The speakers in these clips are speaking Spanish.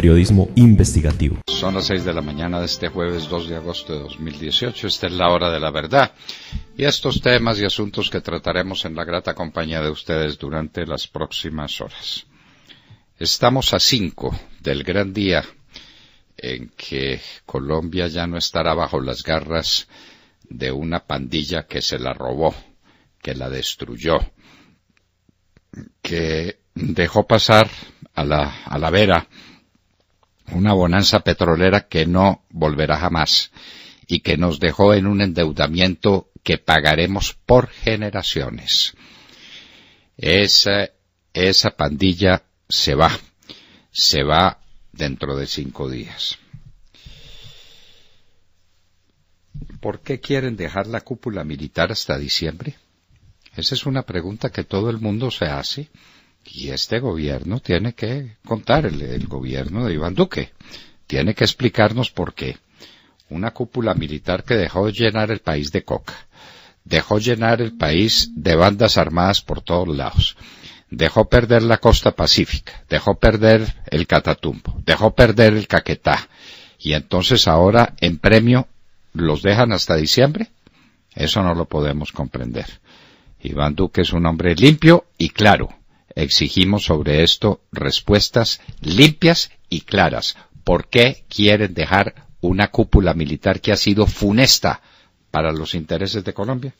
periodismo investigativo. Son las 6 de la mañana de este jueves 2 de agosto de 2018. Esta es la hora de la verdad. Y estos temas y asuntos que trataremos en la grata compañía de ustedes durante las próximas horas. Estamos a 5 del gran día en que Colombia ya no estará bajo las garras de una pandilla que se la robó, que la destruyó, que dejó pasar a la, a la vera una bonanza petrolera que no volverá jamás y que nos dejó en un endeudamiento que pagaremos por generaciones. Esa, esa pandilla se va, se va dentro de cinco días. ¿Por qué quieren dejar la cúpula militar hasta diciembre? Esa es una pregunta que todo el mundo se hace y este gobierno tiene que contarle, el gobierno de Iván Duque, tiene que explicarnos por qué. Una cúpula militar que dejó llenar el país de coca, dejó llenar el país de bandas armadas por todos lados, dejó perder la costa pacífica, dejó perder el Catatumbo, dejó perder el Caquetá, y entonces ahora en premio los dejan hasta diciembre. Eso no lo podemos comprender. Iván Duque es un hombre limpio y claro Exigimos sobre esto respuestas limpias y claras. ¿Por qué quieren dejar una cúpula militar que ha sido funesta para los intereses de Colombia?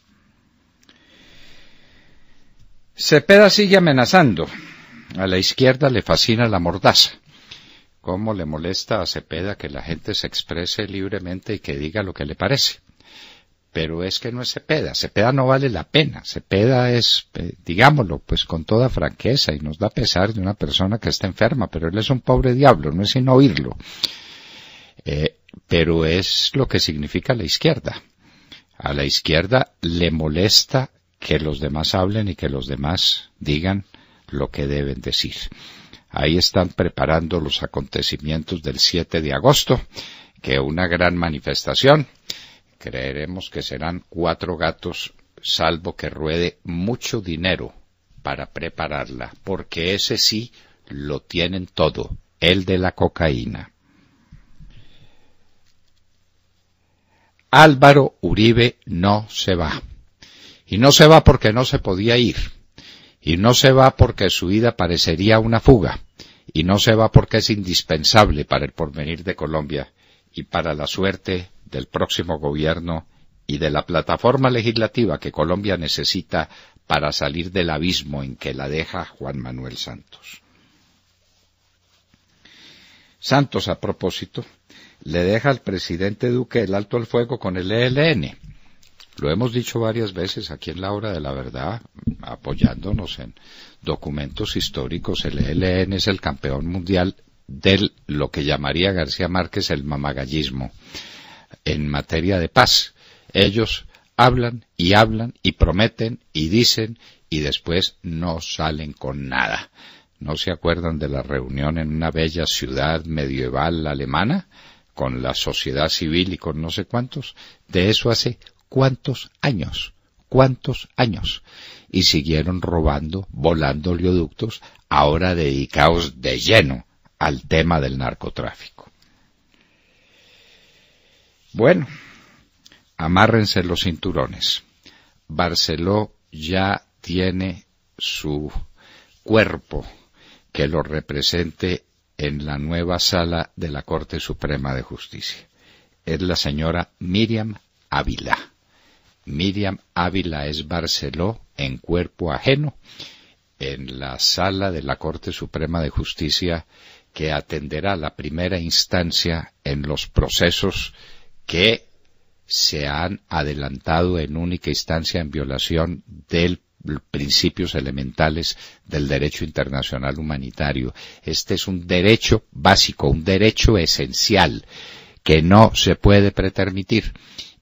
Cepeda sigue amenazando. A la izquierda le fascina la mordaza. ¿Cómo le molesta a Cepeda que la gente se exprese libremente y que diga lo que le parece? pero es que no es Cepeda. Cepeda no vale la pena. peda es, eh, digámoslo, pues con toda franqueza y nos da pesar de una persona que está enferma, pero él es un pobre diablo, no es sino oírlo. Eh, pero es lo que significa la izquierda. A la izquierda le molesta que los demás hablen y que los demás digan lo que deben decir. Ahí están preparando los acontecimientos del 7 de agosto, que una gran manifestación creeremos que serán cuatro gatos, salvo que ruede mucho dinero para prepararla, porque ese sí lo tienen todo, el de la cocaína. Álvaro Uribe no se va. Y no se va porque no se podía ir. Y no se va porque su vida parecería una fuga. Y no se va porque es indispensable para el porvenir de Colombia y para la suerte del próximo gobierno y de la plataforma legislativa que Colombia necesita para salir del abismo en que la deja Juan Manuel Santos. Santos, a propósito, le deja al presidente Duque el alto al fuego con el ELN. Lo hemos dicho varias veces aquí en la hora de la verdad, apoyándonos en documentos históricos. El ELN es el campeón mundial de lo que llamaría García Márquez el mamagallismo en materia de paz. Ellos hablan y hablan y prometen y dicen y después no salen con nada. ¿No se acuerdan de la reunión en una bella ciudad medieval alemana con la sociedad civil y con no sé cuántos? De eso hace cuántos años, cuántos años. Y siguieron robando, volando oleoductos, ahora dedicados de lleno al tema del narcotráfico. Bueno, amárrense los cinturones. Barceló ya tiene su cuerpo que lo represente en la nueva sala de la Corte Suprema de Justicia. Es la señora Miriam Ávila. Miriam Ávila es Barceló en cuerpo ajeno en la sala de la Corte Suprema de Justicia que atenderá la primera instancia en los procesos que se han adelantado en única instancia en violación de principios elementales del derecho internacional humanitario. Este es un derecho básico, un derecho esencial que no se puede pretermitir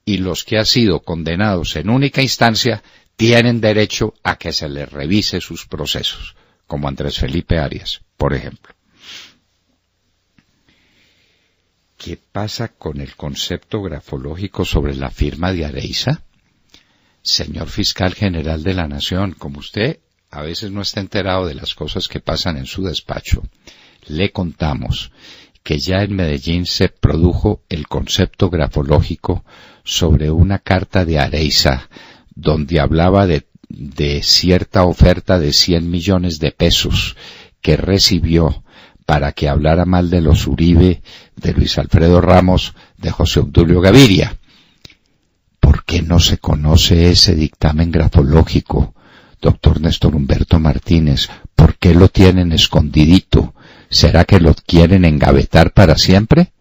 y los que han sido condenados en única instancia tienen derecho a que se les revise sus procesos, como Andrés Felipe Arias, por ejemplo. ¿qué pasa con el concepto grafológico sobre la firma de Areiza? Señor fiscal general de la Nación, como usted a veces no está enterado de las cosas que pasan en su despacho, le contamos que ya en Medellín se produjo el concepto grafológico sobre una carta de Areiza, donde hablaba de, de cierta oferta de 100 millones de pesos que recibió para que hablara mal de los Uribe, de Luis Alfredo Ramos, de José Obdulio Gaviria. ¿Por qué no se conoce ese dictamen grafológico, doctor Néstor Humberto Martínez? ¿Por qué lo tienen escondidito? ¿Será que lo quieren engavetar para siempre?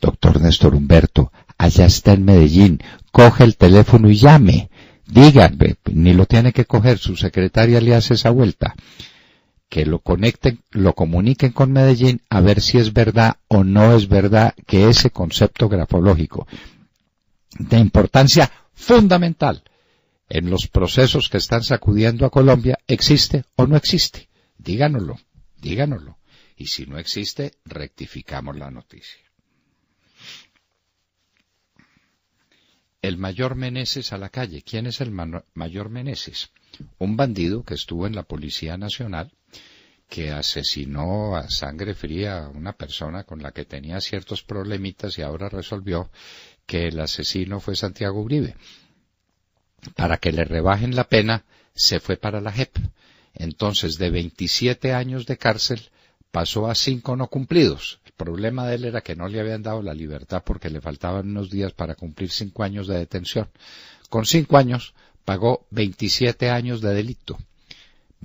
Doctor Néstor Humberto, allá está en Medellín, coge el teléfono y llame. Díganme, ni lo tiene que coger, su secretaria le hace esa vuelta que lo conecten, lo comuniquen con Medellín a ver si es verdad o no es verdad que ese concepto grafológico de importancia fundamental en los procesos que están sacudiendo a Colombia existe o no existe. Díganoslo, díganoslo. Y si no existe, rectificamos la noticia. El mayor Meneses a la calle. ¿Quién es el mayor Meneses? Un bandido que estuvo en la Policía Nacional, que asesinó a sangre fría a una persona con la que tenía ciertos problemitas y ahora resolvió que el asesino fue Santiago Uribe. Para que le rebajen la pena, se fue para la JEP. Entonces, de 27 años de cárcel, pasó a cinco no cumplidos. El problema de él era que no le habían dado la libertad porque le faltaban unos días para cumplir cinco años de detención. Con cinco años, pagó 27 años de delito.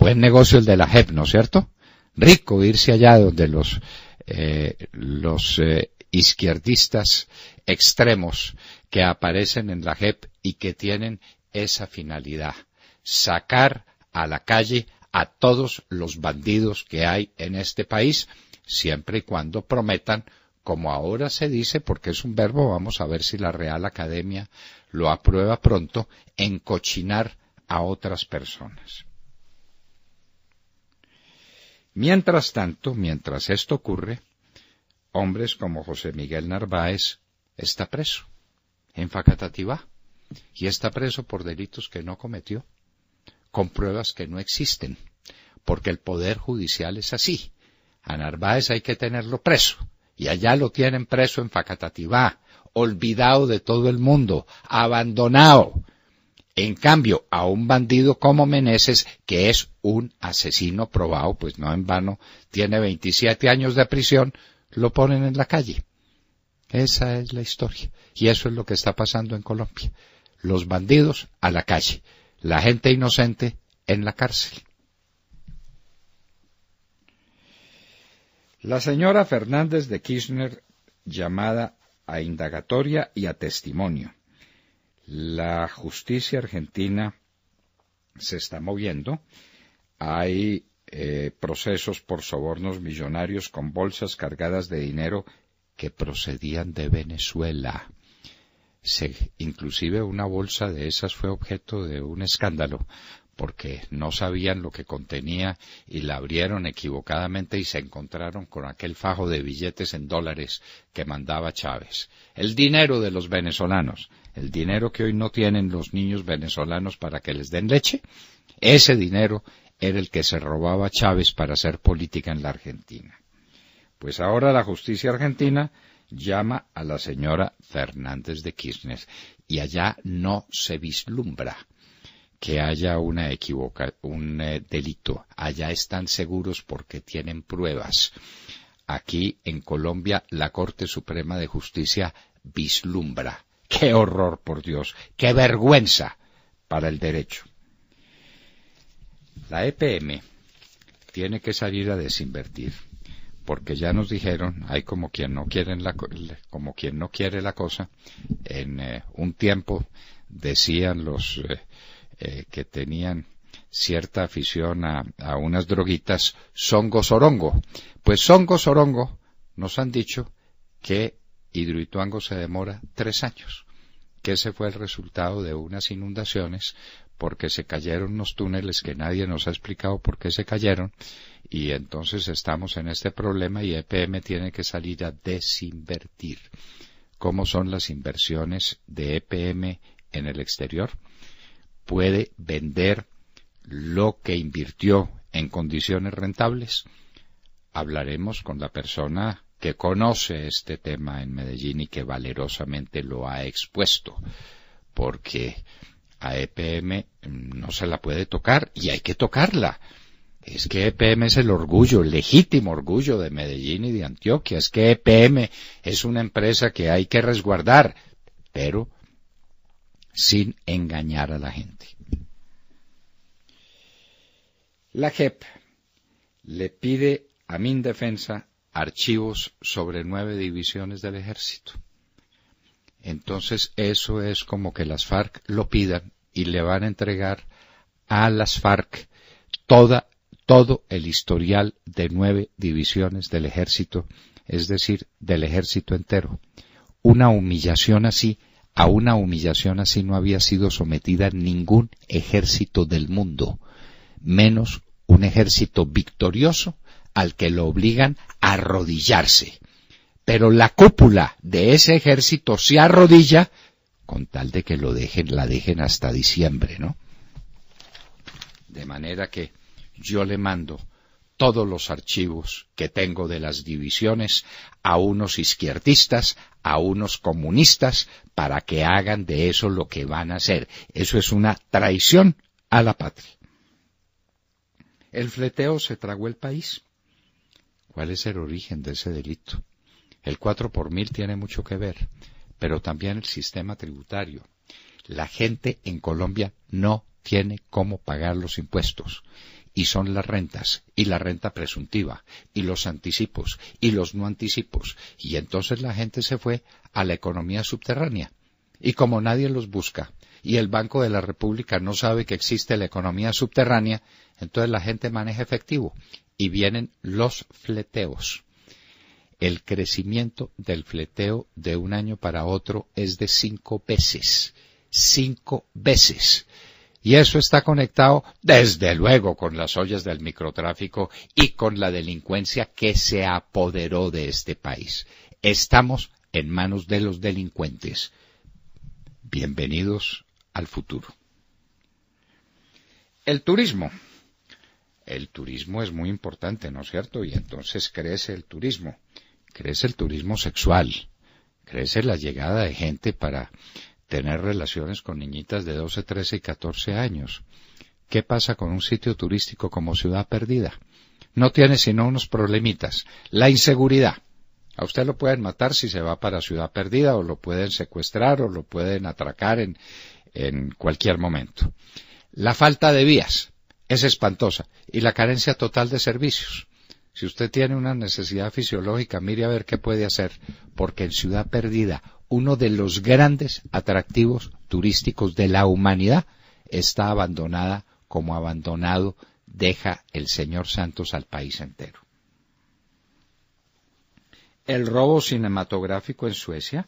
Buen negocio el de la JEP, ¿no es cierto? Rico irse allá donde los, eh, los eh, izquierdistas extremos que aparecen en la JEP y que tienen esa finalidad, sacar a la calle a todos los bandidos que hay en este país, siempre y cuando prometan, como ahora se dice, porque es un verbo, vamos a ver si la Real Academia lo aprueba pronto, encochinar a otras personas. Mientras tanto, mientras esto ocurre, hombres como José Miguel Narváez está preso en Facatativá y está preso por delitos que no cometió, con pruebas que no existen, porque el poder judicial es así. A Narváez hay que tenerlo preso y allá lo tienen preso en Facatativá, olvidado de todo el mundo, abandonado, en cambio, a un bandido como Meneses, que es un asesino probado, pues no en vano, tiene 27 años de prisión, lo ponen en la calle. Esa es la historia. Y eso es lo que está pasando en Colombia. Los bandidos a la calle. La gente inocente en la cárcel. La señora Fernández de Kirchner llamada a indagatoria y a testimonio. La justicia argentina se está moviendo. Hay eh, procesos por sobornos millonarios con bolsas cargadas de dinero que procedían de Venezuela. inclusive una bolsa de esas fue objeto de un escándalo porque no sabían lo que contenía y la abrieron equivocadamente y se encontraron con aquel fajo de billetes en dólares que mandaba Chávez. El dinero de los venezolanos el dinero que hoy no tienen los niños venezolanos para que les den leche, ese dinero era el que se robaba Chávez para hacer política en la Argentina. Pues ahora la justicia argentina llama a la señora Fernández de Kirchner y allá no se vislumbra que haya una un eh, delito. Allá están seguros porque tienen pruebas. Aquí en Colombia la Corte Suprema de Justicia vislumbra Qué horror, por Dios, qué vergüenza para el derecho. La EPM tiene que salir a desinvertir, porque ya nos dijeron, hay como quien no, la, como quien no quiere la cosa, en eh, un tiempo decían los eh, eh, que tenían cierta afición a, unas droguitas, songo sorongo. Pues songo sorongo nos han dicho que Hidroituango se demora tres años, que ese fue el resultado de unas inundaciones porque se cayeron unos túneles que nadie nos ha explicado por qué se cayeron y entonces estamos en este problema y EPM tiene que salir a desinvertir. ¿Cómo son las inversiones de EPM en el exterior? Puede vender lo que invirtió en condiciones rentables. Hablaremos con la persona que conoce este tema en Medellín y que valerosamente lo ha expuesto, porque a EPM no se la puede tocar y hay que tocarla. Es que EPM es el orgullo, el legítimo orgullo de Medellín y de Antioquia. Es que EPM es una empresa que hay que resguardar, pero sin engañar a la gente. La JEP le pide a indefensa archivos sobre nueve divisiones del ejército. Entonces eso es como que las FARC lo pidan y le van a entregar a las FARC toda, todo el historial de nueve divisiones del ejército, es decir, del ejército entero. Una humillación así, a una humillación así no había sido sometida ningún ejército del mundo, menos un ejército victorioso al que lo obligan arrodillarse. Pero la cúpula de ese ejército se arrodilla con tal de que lo dejen, la dejen hasta diciembre, ¿no? De manera que yo le mando todos los archivos que tengo de las divisiones a unos izquierdistas, a unos comunistas, para que hagan de eso lo que van a hacer. Eso es una traición a la patria. El fleteo se tragó el país. ¿Cuál es el origen de ese delito? El 4 por mil tiene mucho que ver, pero también el sistema tributario. La gente en Colombia no tiene cómo pagar los impuestos. Y son las rentas, y la renta presuntiva, y los anticipos, y los no anticipos. Y entonces la gente se fue a la economía subterránea. Y como nadie los busca, y el Banco de la República no sabe que existe la economía subterránea, entonces la gente maneja efectivo y vienen los fleteos. El crecimiento del fleteo de un año para otro es de cinco veces. Cinco veces. Y eso está conectado, desde luego, con las ollas del microtráfico y con la delincuencia que se apoderó de este país. Estamos en manos de los delincuentes. Bienvenidos al futuro. El turismo. El turismo es muy importante, ¿no es cierto? Y entonces crece el turismo. Crece el turismo sexual. Crece la llegada de gente para tener relaciones con niñitas de 12, 13 y 14 años. ¿Qué pasa con un sitio turístico como Ciudad Perdida? No tiene sino unos problemitas. La inseguridad. A usted lo pueden matar si se va para Ciudad Perdida, o lo pueden secuestrar, o lo pueden atracar en, en cualquier momento. La falta de vías es espantosa y la carencia total de servicios. Si usted tiene una necesidad fisiológica, mire a ver qué puede hacer, porque en Ciudad Perdida, uno de los grandes atractivos turísticos de la humanidad, está abandonada como abandonado deja el señor Santos al país entero. El robo cinematográfico en Suecia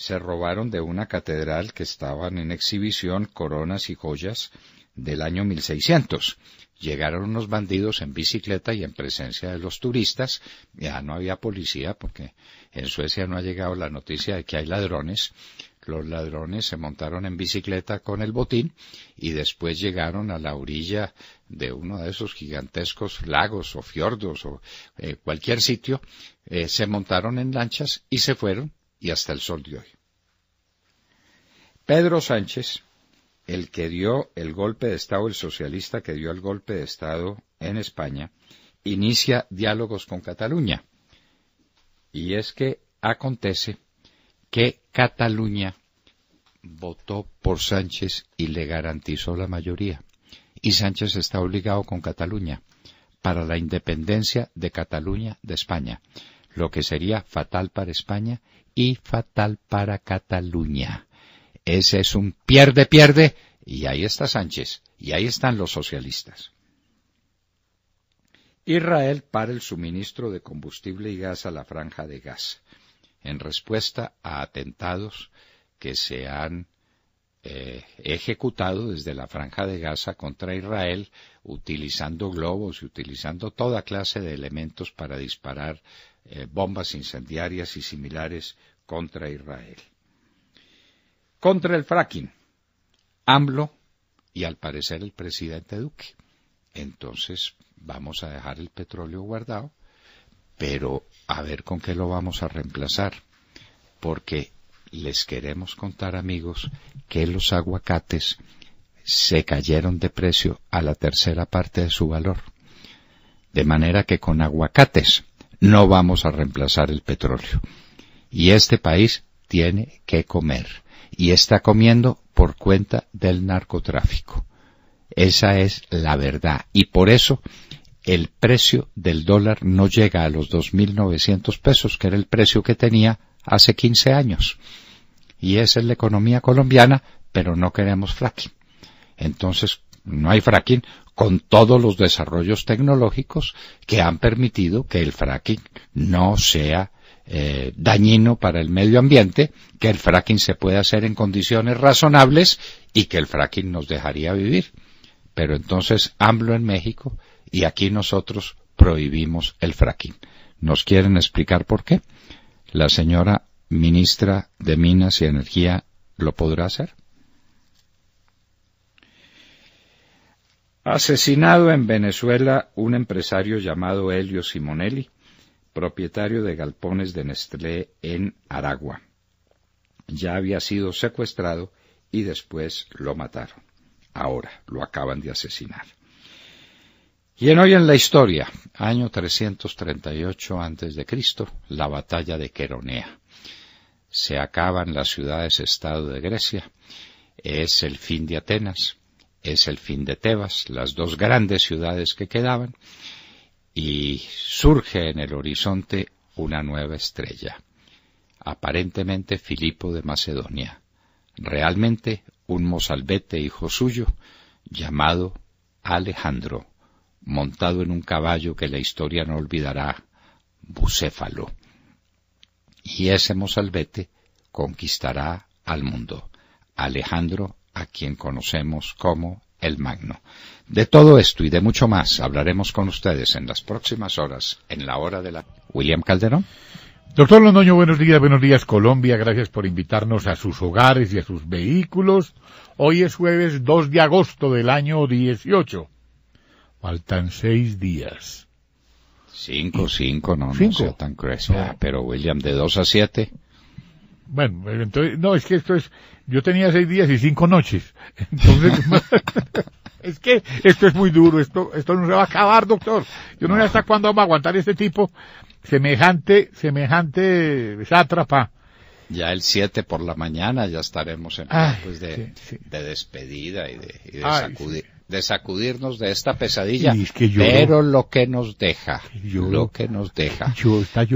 se robaron de una catedral que estaban en exhibición coronas y joyas del año 1600. Llegaron unos bandidos en bicicleta y en presencia de los turistas. Ya no había policía porque en Suecia no ha llegado la noticia de que hay ladrones. Los ladrones se montaron en bicicleta con el botín y después llegaron a la orilla de uno de esos gigantescos lagos o fiordos o eh, cualquier sitio. Eh, se montaron en lanchas y se fueron y hasta el sol de hoy. Pedro Sánchez, el que dio el golpe de Estado, el socialista que dio el golpe de Estado en España, inicia diálogos con Cataluña. Y es que acontece que Cataluña votó por Sánchez y le garantizó la mayoría. Y Sánchez está obligado con Cataluña para la independencia de Cataluña de España lo que sería fatal para España y fatal para Cataluña. Ese es un pierde, pierde, y ahí está Sánchez, y ahí están los socialistas. Israel para el suministro de combustible y gas a la franja de gas. en respuesta a atentados que se han eh, ejecutado desde la franja de Gaza contra Israel, utilizando globos y utilizando toda clase de elementos para disparar eh, bombas incendiarias y similares contra Israel. Contra el fracking, AMLO y al parecer el presidente Duque. Entonces vamos a dejar el petróleo guardado, pero a ver con qué lo vamos a reemplazar, porque les queremos contar amigos que los aguacates se cayeron de precio a la tercera parte de su valor. De manera que con aguacates no vamos a reemplazar el petróleo. Y este país tiene que comer. Y está comiendo por cuenta del narcotráfico. Esa es la verdad. Y por eso el precio del dólar no llega a los 2.900 pesos, que era el precio que tenía hace 15 años. Y esa es la economía colombiana, pero no queremos fracking. Entonces, no hay fracking con todos los desarrollos tecnológicos que han permitido que el fracking no sea eh, dañino para el medio ambiente, que el fracking se pueda hacer en condiciones razonables y que el fracking nos dejaría vivir. Pero entonces AMLO en México y aquí nosotros prohibimos el fracking. ¿Nos quieren explicar por qué? La señora ministra de Minas y Energía lo podrá hacer. Asesinado en Venezuela un empresario llamado Elio Simonelli, propietario de galpones de Nestlé en Aragua. Ya había sido secuestrado y después lo mataron. Ahora lo acaban de asesinar. Y en hoy en la historia, año 338 Cristo, la batalla de Queronea. Se acaban las ciudades-estado de Grecia, es el fin de Atenas, es el fin de Tebas, las dos grandes ciudades que quedaban, y surge en el horizonte una nueva estrella, aparentemente Filipo de Macedonia, realmente un mozalbete hijo suyo, llamado Alejandro, montado en un caballo que la historia no olvidará, Bucéfalo. Y ese mozalbete conquistará al mundo, Alejandro a quien conocemos como el Magno. De todo esto y de mucho más hablaremos con ustedes en las próximas horas, en la hora de la... William Calderón. Doctor Londoño, buenos días, buenos días Colombia, gracias por invitarnos a sus hogares y a sus vehículos. Hoy es jueves 2 de agosto del año 18. Faltan seis días. Cinco, cinco, no, no tan cruel. Ah, pero William, de dos a siete. Bueno, entonces, no, es que esto es, yo tenía seis días y cinco noches. Entonces, es que esto es muy duro, esto, esto no se va a acabar, doctor. Yo no sé hasta cuándo vamos a aguantar este tipo, semejante, semejante sátrapa. Ya el 7 por la mañana ya estaremos en pues de, de, despedida y de, sacudir de sacudirnos de esta pesadilla, pero lo que nos deja, lo que nos deja,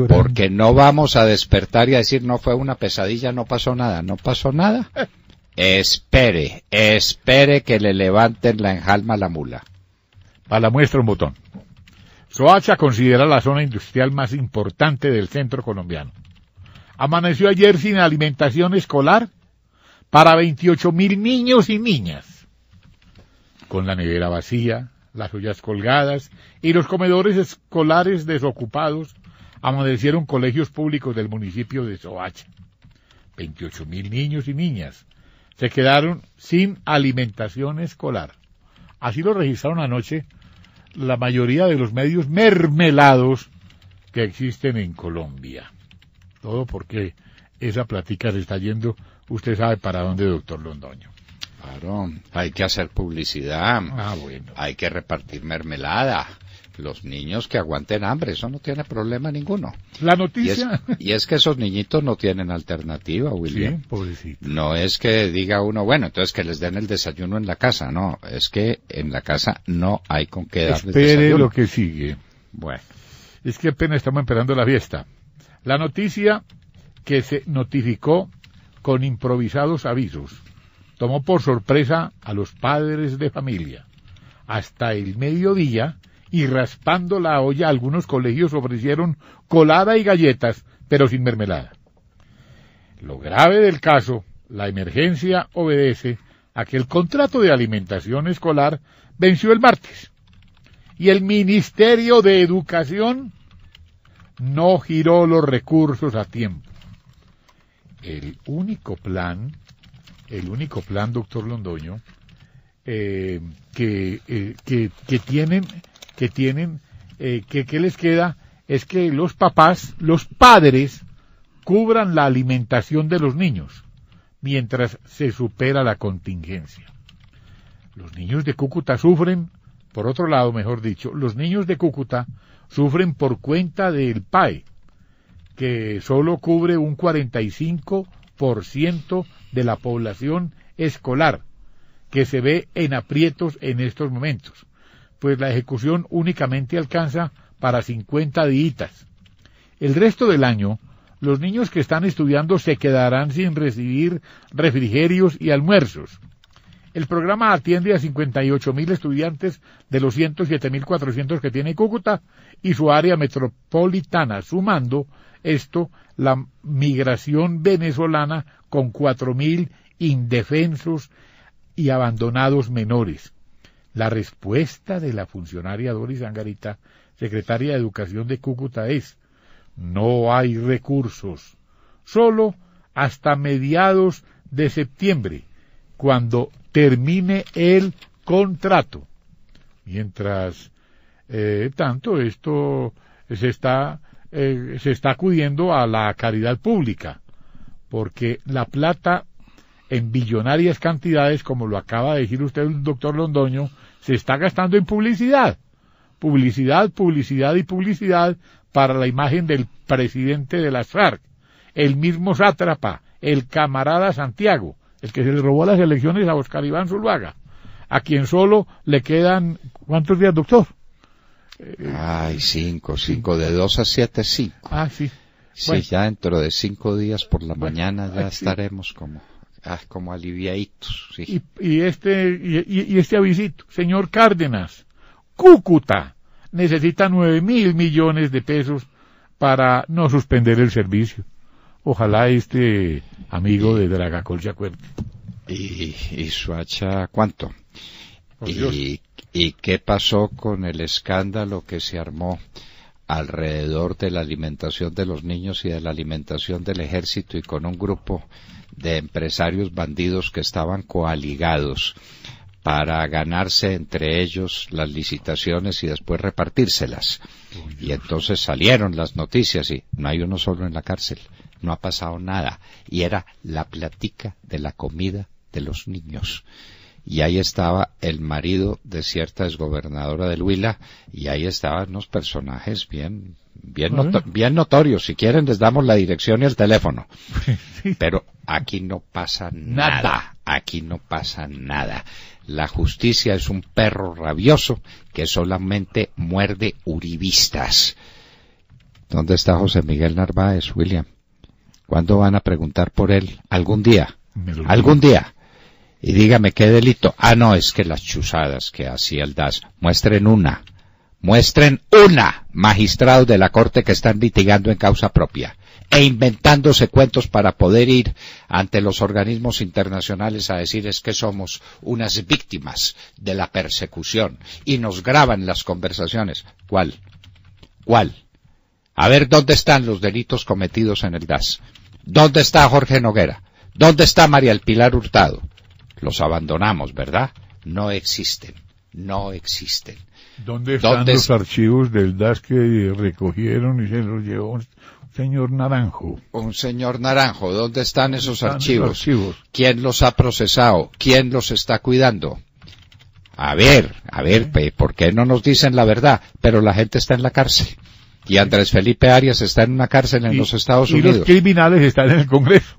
porque no vamos a despertar y a decir no fue una pesadilla, no pasó nada, no pasó nada. espere, espere que le levanten la enjalma a la mula. Para la muestra un botón. Soacha considera la zona industrial más importante del centro colombiano. Amaneció ayer sin alimentación escolar para 28 mil niños y niñas con la nevera vacía, las ollas colgadas y los comedores escolares desocupados, amanecieron colegios públicos del municipio de Soacha. 28.000 niños y niñas se quedaron sin alimentación escolar. Así lo registraron anoche la mayoría de los medios mermelados que existen en Colombia. Todo porque esa plática se está yendo, usted sabe para dónde, doctor Londoño. Claro, hay que hacer publicidad, ah, hay que repartir mermelada. Los niños que aguanten hambre, eso no tiene problema ninguno. La noticia. Y es, que esos niñitos no tienen alternativa, William. Sí, no es que diga uno, bueno, entonces que les den el desayuno en la casa. No, es que en la casa no hay con qué darles desayuno. lo que sigue. Bueno. Es que apenas estamos esperando la fiesta. La noticia que se notificó con improvisados avisos tomó por sorpresa a los padres de familia. Hasta el mediodía, y raspando la olla, algunos colegios ofrecieron colada y galletas, pero sin mermelada. Lo grave del caso, la emergencia obedece a que el contrato de alimentación escolar venció el martes y el Ministerio de Educación no giró los recursos a tiempo. El único plan el único plan, doctor Londoño, eh, eh, que, tienen, que tienen, eh, que, que, les queda es que los papás, los padres, cubran la alimentación de los niños mientras se supera la contingencia. Los niños de Cúcuta sufren, por otro lado, mejor dicho, los niños de Cúcuta sufren por cuenta del PAE, que solo cubre un 45 por ciento de la población escolar que se ve en aprietos en estos momentos, pues la ejecución únicamente alcanza para 50 días. El resto del año, los niños que están estudiando se quedarán sin recibir refrigerios y almuerzos. El programa atiende a 58.000 estudiantes de los 107.400 que tiene Cúcuta y su área metropolitana, sumando esto la migración venezolana con cuatro mil indefensos y abandonados menores. La respuesta de la funcionaria Doris Angarita, secretaria de Educación de Cúcuta, es no hay recursos, solo hasta mediados de septiembre, cuando termine el contrato. Mientras eh, tanto, esto se está eh, se está acudiendo a la caridad pública, porque la plata en billonarias cantidades, como lo acaba de decir usted, el doctor Londoño, se está gastando en publicidad. Publicidad, publicidad y publicidad para la imagen del presidente de las FARC, el mismo sátrapa, el camarada Santiago, el que se le robó las elecciones a Oscar Iván Zuluaga, a quien solo le quedan, ¿cuántos días, doctor? Ay, cinco, cinco, de dos a siete, cinco. Ah, sí. Sí, ya dentro de cinco días por la mañana ya estaremos como, ah, como aliviaditos. Y, este, y, este avisito, señor Cárdenas, Cúcuta necesita nueve mil millones de pesos para no suspender el servicio. Ojalá este amigo de Dragacol se acuerde. ¿Y, Suacha cuánto? ¿Y qué pasó con el escándalo que se armó alrededor de la alimentación de los niños y de la alimentación del ejército y con un grupo de empresarios bandidos que estaban coaligados para ganarse entre ellos las licitaciones y después repartírselas? Y entonces salieron las noticias y no hay uno solo en la cárcel, no ha pasado nada. Y era la platica de la comida de los niños y ahí estaba el marido de cierta exgobernadora del Huila y ahí estaban unos personajes bien bien, notorios. Si quieren les damos la dirección y el teléfono. Pero aquí no pasa nada. nada. Aquí no pasa nada. La justicia es un perro rabioso que solamente muerde uribistas. ¿Dónde está José Miguel Narváez, William? ¿Cuándo van a preguntar por él? Algún día. Algún día. Y dígame, ¿qué delito? Ah, no, es que las chuzadas que hacía el DAS. Muestren una. Muestren una, magistrado de la Corte que están litigando en causa propia e inventándose cuentos para poder ir ante los organismos internacionales a decir es que somos unas víctimas de la persecución y nos graban las conversaciones. ¿Cuál? ¿Cuál? A ver, ¿dónde están los delitos cometidos en el DAS? ¿Dónde está Jorge Noguera? ¿Dónde está María el Pilar Hurtado? Los abandonamos, ¿verdad? No existen. No existen. ¿Dónde están los archivos del DAS que recogieron y se los llevó un señor Naranjo? Un señor Naranjo, ¿dónde están esos archivos? ¿Quién los ha procesado? ¿Quién los está cuidando? A ver, a ver, ¿Eh? ¿por qué no nos dicen la verdad? Pero la gente está en la cárcel. Y Andrés Felipe Arias está en una cárcel en los Estados Unidos. Y los criminales están en el Congreso.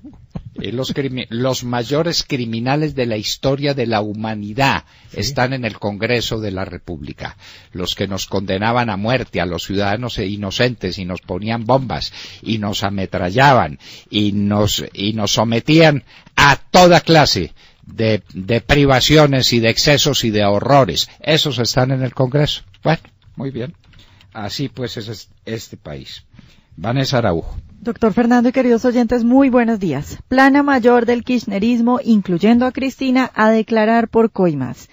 Eh, los, los mayores criminales de la historia de la humanidad están en el Congreso de la República. Los que nos condenaban a muerte a los ciudadanos e inocentes y nos ponían bombas y nos ametrallaban y nos, y nos sometían a toda clase de, privaciones y de excesos y de horrores. Esos están en el Congreso. Bueno, muy bien. Así pues es este país. Vanessa Araujo. Doctor Fernando y queridos oyentes, muy buenos días. Plana mayor del kirchnerismo, incluyendo a Cristina, a declarar por coimas.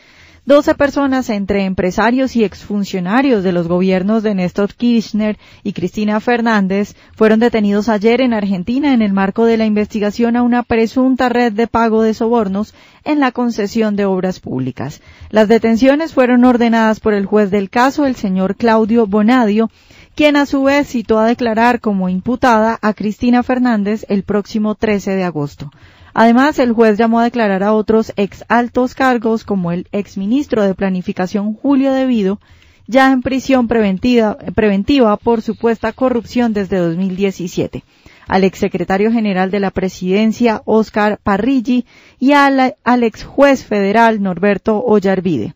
Doce personas entre empresarios y exfuncionarios de los gobiernos de Néstor Kirchner y Cristina Fernández fueron detenidos ayer en Argentina en el marco de la investigación a una presunta red de pago de sobornos en la concesión de obras públicas. Las detenciones fueron ordenadas por el juez del caso, el señor Claudio Bonadio, quien a su vez citó a declarar como imputada a Cristina Fernández el próximo 13 de agosto. Además, el juez llamó a declarar a otros ex altos cargos como el ex ministro de Planificación Julio Vido, ya en prisión preventiva, por supuesta corrupción desde 2017, al ex secretario general de la presidencia Oscar Parrilli y al, ex juez federal Norberto Ollarvide.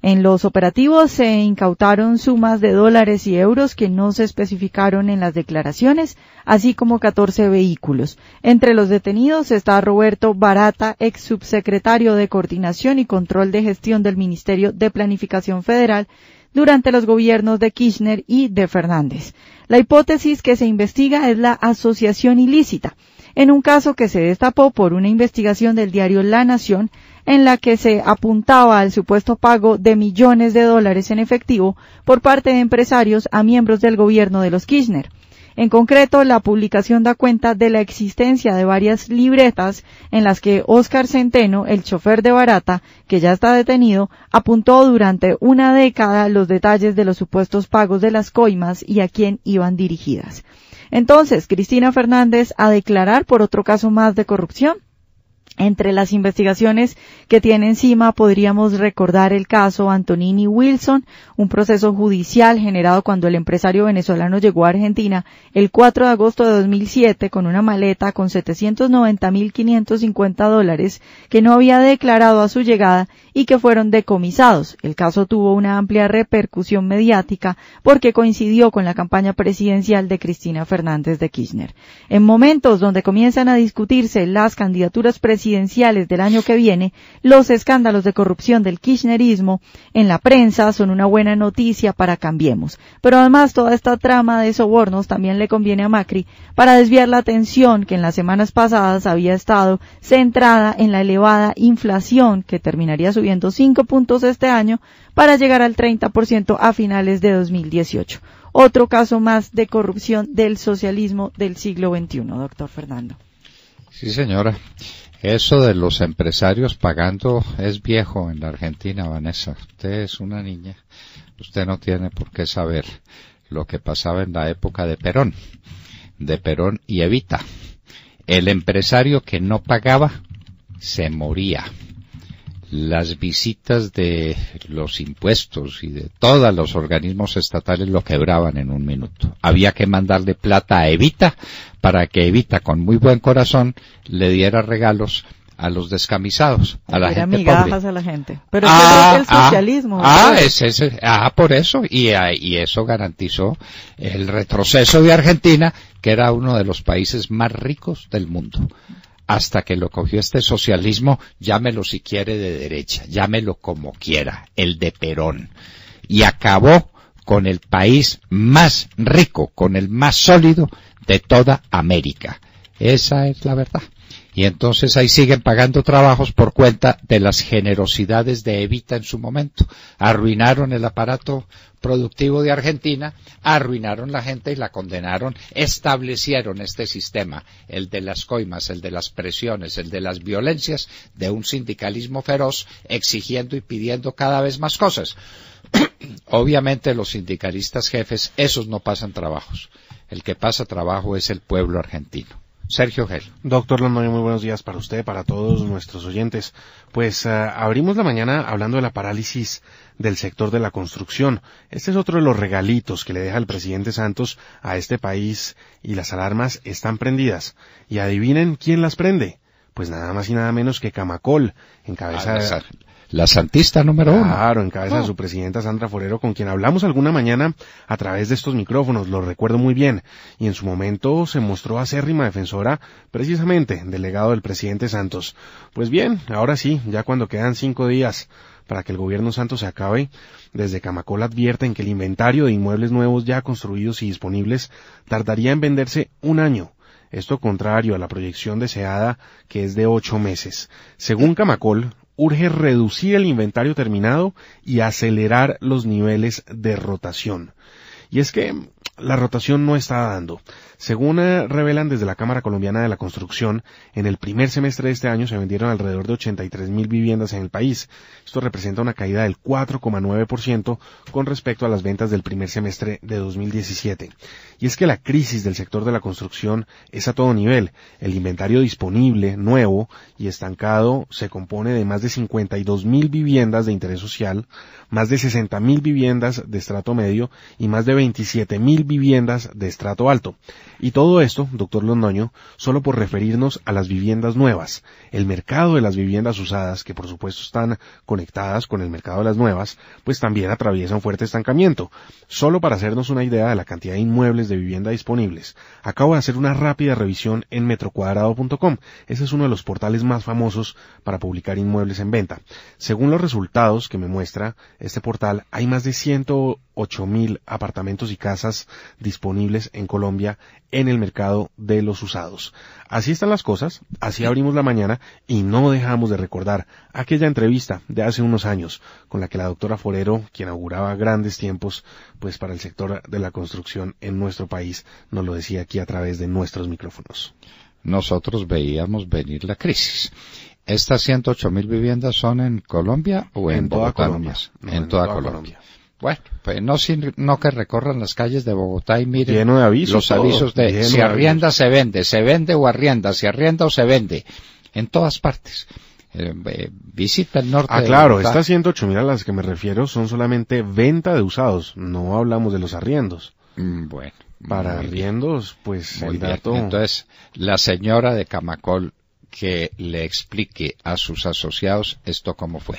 En los operativos se incautaron sumas de dólares y euros que no se especificaron en las declaraciones, así como 14 vehículos. Entre los detenidos está Roberto Barata, ex subsecretario de Coordinación y Control de Gestión del Ministerio de Planificación Federal, durante los gobiernos de Kirchner y de Fernández. La hipótesis que se investiga es la asociación ilícita. En un caso que se destapó por una investigación del diario La Nación, en la que se apuntaba al supuesto pago de millones de dólares en efectivo por parte de empresarios a miembros del gobierno de los Kirchner. En concreto, la publicación da cuenta de la existencia de varias libretas en las que Óscar Centeno, el chofer de Barata, que ya está detenido, apuntó durante una década los detalles de los supuestos pagos de las coimas y a quién iban dirigidas. Entonces, Cristina Fernández a declarar por otro caso más de corrupción. Entre las investigaciones que tiene encima podríamos recordar el caso Antonini Wilson, un proceso judicial generado cuando el empresario venezolano llegó a Argentina el 4 de agosto de 2007 con una maleta con 790.550 dólares que no había declarado a su llegada y que fueron decomisados. El caso tuvo una amplia repercusión mediática porque coincidió con la campaña presidencial de Cristina Fernández de Kirchner. En momentos donde comienzan a discutirse las candidaturas presidenciales presidenciales del año que viene, los escándalos de corrupción del kirchnerismo en la prensa son una buena noticia para Cambiemos. Pero además toda esta trama de sobornos también le conviene a Macri para desviar la atención que en las semanas pasadas había estado centrada en la elevada inflación que terminaría subiendo cinco puntos este año para llegar al 30% a finales de 2018 otro caso más de corrupción del socialismo del siglo XXI, doctor Fernando. Sí, señora. Eso de los empresarios pagando es viejo en la Argentina, Vanessa. Usted es una niña. Usted no tiene por qué saber lo que pasaba en la época de Perón, de Perón y Evita. El empresario que no pagaba se moría las visitas de los impuestos y de todos los organismos estatales lo quebraban en un minuto. Había que mandarle plata a Evita para que Evita, con muy buen corazón, le diera regalos a los descamisados, a la gente pobre. a la gente. Pero ah, el ah, socialismo. Ah, ah, por eso. Y, ah, y eso garantizó el retroceso de Argentina, que era uno de los países más ricos del mundo hasta que lo cogió este socialismo, llámelo si quiere de derecha, llámelo como quiera, el de Perón. Y acabó con el país más rico, con el más sólido de toda América. Esa es la verdad. Y entonces ahí siguen pagando trabajos por cuenta de las generosidades de Evita en su momento. Arruinaron el aparato productivo de Argentina, arruinaron la gente y la condenaron, establecieron este sistema, el de las coimas, el de las presiones, el de las violencias, de un sindicalismo feroz, exigiendo y pidiendo cada vez más cosas. Obviamente los sindicalistas jefes, esos no pasan trabajos. El que pasa trabajo es el pueblo argentino. Sergio Gel. Doctor Londoño, muy buenos días para usted, para todos nuestros oyentes. Pues ah, abrimos la mañana hablando de la parálisis del sector de la construcción. Este es otro de los regalitos que le deja el presidente Santos a este país y las alarmas están prendidas. Y adivinen quién las prende. Pues nada más y nada menos que Camacol, en cabeza de la santista número uno. Claro, en cabeza de su presidenta Sandra Forero, con quien hablamos alguna mañana a través de estos micrófonos, lo recuerdo muy bien, y en su momento se mostró acérrima defensora precisamente delegado del presidente Santos. Pues bien, ahora sí, ya cuando quedan cinco días para que el gobierno Santos se acabe, desde Camacol advierten que el inventario de inmuebles nuevos ya construidos y disponibles tardaría en venderse un año. Esto contrario a la proyección deseada, que es de ocho meses. Según Camacol, urge reducir el inventario terminado y acelerar los niveles de rotación. Y es que la rotación no está dando. Según eh, revelan desde la Cámara Colombiana de la Construcción, en el primer semestre de este año se vendieron alrededor de 83 mil viviendas en el país. Esto representa una caída del 4,9% con respecto a las ventas del primer semestre de 2017. Y es que la crisis del sector de la construcción es a todo nivel. El inventario disponible, nuevo y estancado se compone de más de 52 mil viviendas de interés social, más de 60 mil viviendas de estrato medio y más de 27 mil viviendas de estrato alto. Y todo esto, doctor Londoño, solo por referirnos a las viviendas nuevas. El mercado de las viviendas usadas, que por supuesto están conectadas con el mercado de las nuevas, pues también atraviesa un fuerte estancamiento. Solo para hacernos una idea de la cantidad de inmuebles de vivienda disponibles, acabo de hacer una rápida revisión en metrocuadrado.com. Ese es uno de los portales más famosos para publicar inmuebles en venta. Según los resultados que me muestra este portal, hay más de ciento 8.000 apartamentos y casas disponibles en Colombia en el mercado de los usados. Así están las cosas, así abrimos la mañana y no dejamos de recordar aquella entrevista de hace unos años con la que la doctora Forero, quien auguraba grandes tiempos pues para el sector de la construcción en nuestro país, nos lo decía aquí a través de nuestros micrófonos. Nosotros veíamos venir la crisis. ¿Estas 108 mil viviendas son en Colombia o en, toda Colombia, en, toda, Colombia. Bueno, pues no, sin, no que recorran las calles de Bogotá y miren los avisos de si arrienda se vende, se vende o arrienda, si arrienda o se vende, en todas partes. Eh, visita el norte. Ah, claro, estas 108 mil a las que me refiero son solamente venta de usados, no hablamos de los arriendos. Mm, bueno. Para arriendos, pues Entonces, la señora de Camacol que le explique a sus asociados esto cómo fue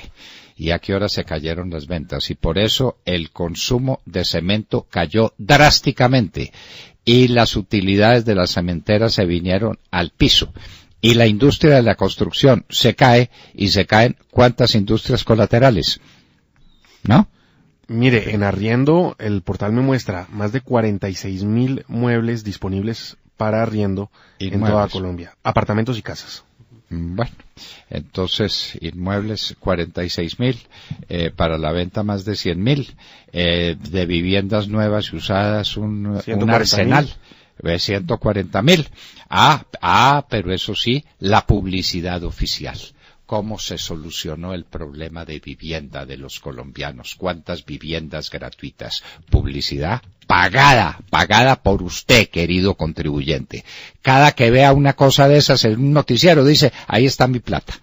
y a qué hora se cayeron las ventas. Y por eso el consumo de cemento cayó drásticamente y las utilidades de las cementera se vinieron al piso. Y la industria de la construcción se cae y se caen cuántas industrias colaterales. ¿No? Mire, en arriendo el portal me muestra más de 46 mil muebles disponibles para arriendo en toda Colombia, apartamentos y casas. Bueno, entonces inmuebles 46 mil, eh, para la venta más de 100 mil, eh, de viviendas nuevas y usadas un, un arsenal. 140 eh, mil. Ah, ah, pero eso sí, la publicidad oficial cómo se solucionó el problema de vivienda de los colombianos, cuántas viviendas gratuitas, publicidad pagada, pagada por usted, querido contribuyente. Cada que vea una cosa de esas en un noticiero dice, ahí está mi plata.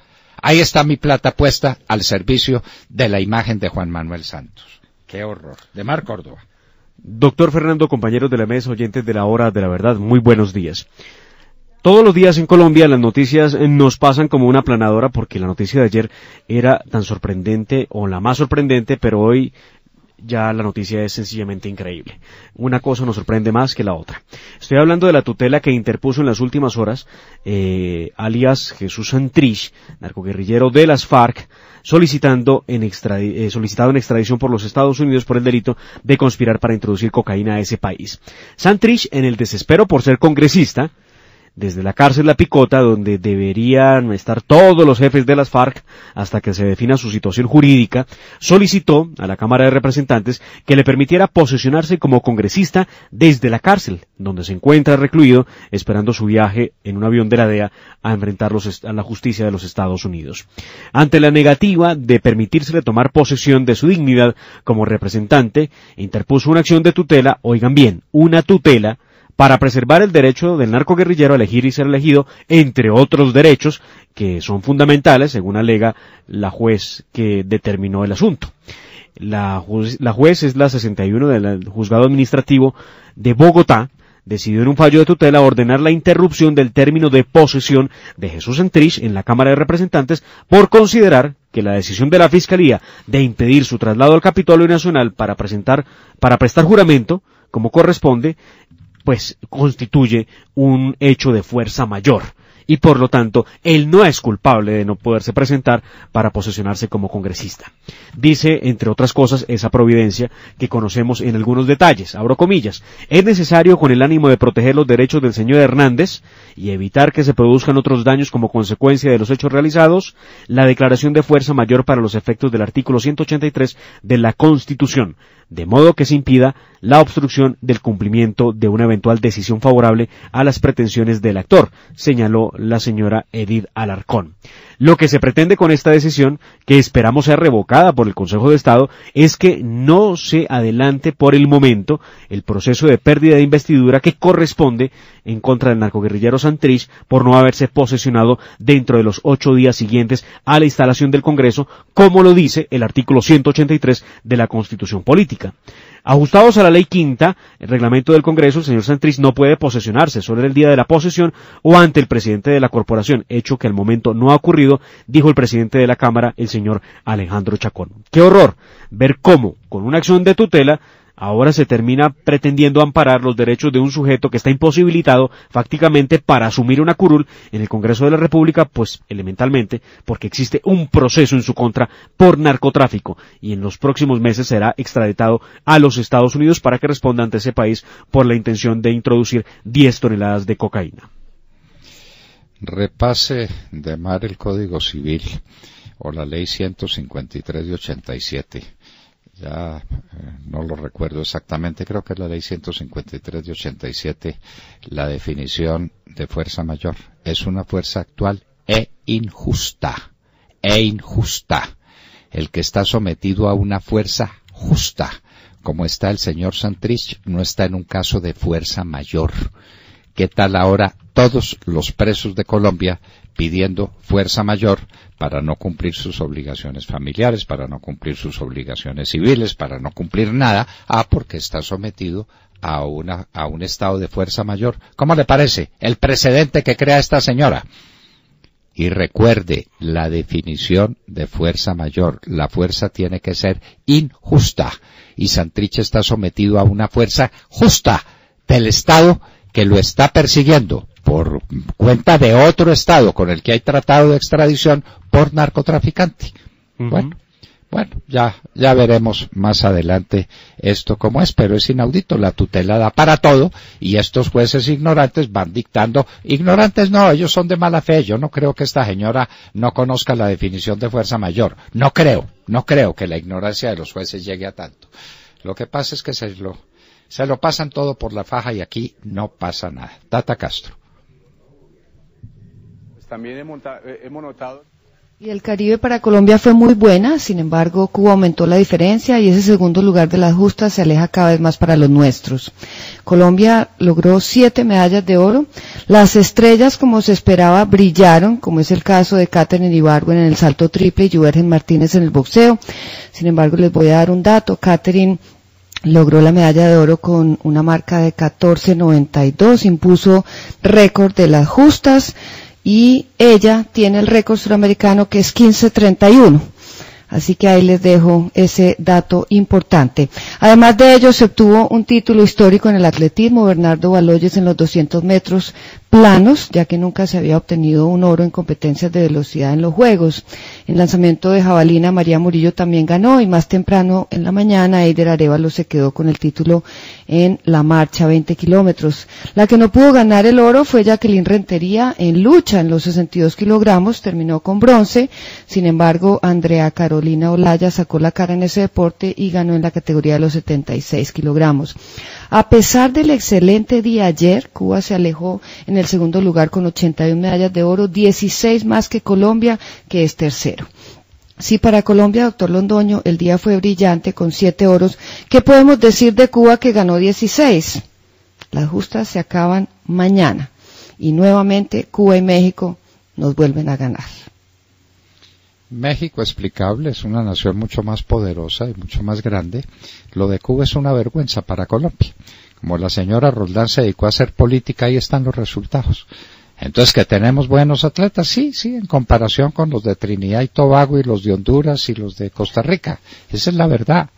Ahí está mi plata puesta al servicio de la imagen de Juan Manuel Santos. Qué horror. De Mar Córdoba. Doctor Fernando, compañeros de la mesa, oyentes de la hora de la verdad, muy buenos días. Todos los días en Colombia las noticias eh, nos pasan como una planadora, porque la noticia de ayer era tan sorprendente o la más sorprendente, pero hoy ya la noticia es sencillamente increíble. Una cosa nos sorprende más que la otra. Estoy hablando de la tutela que interpuso en las últimas horas, eh, alias Jesús Santrich, narcoguerrillero de las FARC, solicitando en eh, solicitado en extradición por los Estados Unidos por el delito de conspirar para introducir cocaína a ese país. Santrich, en el desespero por ser congresista, desde la cárcel La Picota, donde deberían estar todos los jefes de las FARC hasta que se defina su situación jurídica, solicitó a la Cámara de Representantes que le permitiera posesionarse como congresista desde la cárcel, donde se encuentra recluido esperando su viaje en un avión de la DEA a enfrentar a la justicia de los Estados Unidos. Ante la negativa de permitírsele tomar posesión de su dignidad como representante, interpuso una acción de tutela, oigan bien, una tutela para preservar el derecho del guerrillero a elegir y ser elegido, entre otros derechos que son fundamentales, según alega la juez que determinó el asunto. La, juez, la juez es la 61 del Juzgado Administrativo de Bogotá, decidió en un fallo de tutela ordenar la interrupción del término de posesión de Jesús Entrich en la Cámara de Representantes por considerar que la decisión de la Fiscalía de impedir su traslado al Capitolio Nacional para presentar, para prestar juramento, como corresponde, pues constituye un hecho de fuerza mayor y por lo tanto él no es culpable de no poderse presentar para posesionarse como congresista. Dice, entre otras cosas, esa providencia que conocemos en algunos detalles, abro comillas, es necesario con el ánimo de proteger los derechos del señor Hernández y evitar que se produzcan otros daños como consecuencia de los hechos realizados, la declaración de fuerza mayor para los efectos del artículo 183 de la Constitución, de modo que se impida la obstrucción del cumplimiento de una eventual decisión favorable a las pretensiones del actor, señaló la señora Edith Alarcón. Lo que se pretende con esta decisión, que esperamos sea revocada por el Consejo de Estado, es que no se adelante por el momento el proceso de pérdida de investidura que corresponde en contra del narcoguerrillero Santrich por no haberse posesionado dentro de los ocho días siguientes a la instalación del Congreso, como lo dice el artículo 183 de la Constitución Política. Ajustados a la ley quinta, el reglamento del Congreso, el señor Santrich no puede posesionarse sobre el día de la posesión o ante el presidente de la corporación, hecho que al momento no ha ocurrido dijo el presidente de la Cámara, el señor Alejandro Chacón. Qué horror ver cómo, con una acción de tutela, ahora se termina pretendiendo amparar los derechos de un sujeto que está imposibilitado fácticamente para asumir una curul en el Congreso de la República, pues elementalmente porque existe un proceso en su contra por narcotráfico y en los próximos meses será extraditado a los Estados Unidos para que responda ante ese país por la intención de introducir 10 toneladas de cocaína repase de mar el Código Civil o la Ley 153 de 87. Ya eh, no lo recuerdo exactamente, creo que es la Ley 153 de 87, la definición de fuerza mayor. Es una fuerza actual e injusta. E injusta. El que está sometido a una fuerza justa. Como está el señor Santrich, no está en un caso de fuerza mayor, ¿Qué tal ahora todos los presos de Colombia pidiendo fuerza mayor para no cumplir sus obligaciones familiares, para no cumplir sus obligaciones civiles, para no cumplir nada? Ah, porque está sometido a, una, a un estado de fuerza mayor. ¿Cómo le parece el precedente que crea esta señora? Y recuerde la definición de fuerza mayor. La fuerza tiene que ser injusta. Y Santrich está sometido a una fuerza justa del Estado que lo está persiguiendo por cuenta de otro estado con el que hay tratado de extradición por narcotraficante. Bueno, bueno, ya, ya veremos más adelante esto como es, pero es inaudito, la tutela da para todo y estos jueces ignorantes van dictando, ignorantes no, ellos son de mala fe, yo no creo que esta señora no conozca la definición de fuerza mayor, no creo, no creo que la ignorancia de los jueces llegue a tanto. Lo que pasa es que se lo se lo pasan todo por la faja y aquí no pasa nada. Tata Castro. Pues también eh, hemos, notado. Y el Caribe para Colombia fue muy buena, sin embargo, Cuba aumentó la diferencia y ese segundo lugar de las justas se aleja cada vez más para los nuestros. Colombia logró siete medallas de oro. Las estrellas, como se esperaba, brillaron, como es el caso de Katherine Ibargo en el salto triple y Juergen Martínez en el boxeo. Sin embargo, les voy a dar un dato. Katherine logró la medalla de oro con una marca de 14.92, impuso récord de las justas y ella tiene el récord suramericano que es 15.31. Así que ahí les dejo ese dato importante. Además de ello, se obtuvo un título histórico en el atletismo. Bernardo Baloyes en los 200 metros planos, ya que nunca se había obtenido un oro en competencias de velocidad en los Juegos. En lanzamiento de jabalina, María Murillo también ganó y más temprano en la mañana, Eider Arevalo se quedó con el título en la marcha 20 kilómetros. La que no pudo ganar el oro fue Jacqueline Rentería en lucha en los 62 kilogramos, terminó con bronce. Sin embargo, Andrea Carolina Olaya sacó la cara en ese deporte y ganó en la categoría de los 76 kilogramos. A pesar del excelente día ayer, Cuba se alejó en el segundo lugar con 81 medallas de oro, 16 más que Colombia, que es tercero. Sí, para Colombia, doctor Londoño, el día fue brillante con siete oros. ¿Qué podemos decir de Cuba que ganó 16? Las justas se acaban mañana y nuevamente Cuba y México nos vuelven a ganar. México explicable, es una nación mucho más poderosa y mucho más grande. Lo de Cuba es una vergüenza para Colombia. Como la señora Roldán se dedicó a hacer política, ahí están los resultados. Entonces, ¿que tenemos buenos atletas? Sí, sí, en comparación con los de Trinidad y Tobago y los de Honduras y los de Costa Rica. Esa es la verdad.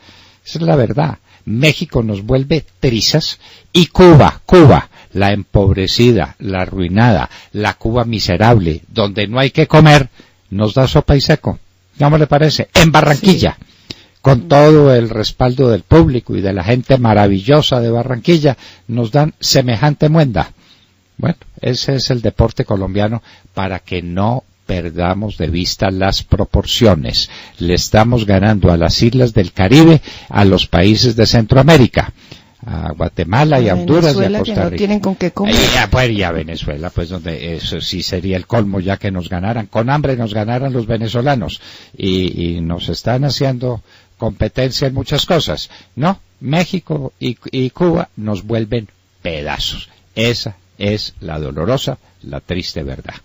Esa es la verdad. México nos vuelve trizas y Cuba, Cuba, la empobrecida, la arruinada, la Cuba miserable, donde no hay que comer, nos da sopa y seco. ¿Cómo le parece? En Barranquilla. Con todo el respaldo del público y de la gente maravillosa de Barranquilla, nos dan semejante muenda. Bueno, ese es el deporte colombiano para que no perdamos de vista las proporciones. Le estamos ganando a las islas del Caribe, a los países de Centroamérica a Guatemala y a, Honduras y a Costa Que ah, Y Venezuela, pues donde eso sí sería el colmo, ya que nos ganaran, con hambre nos ganaran los venezolanos. Y, nos están haciendo competencia en muchas cosas. No, México y Cuba nos vuelven pedazos. Esa es la dolorosa, la triste verdad.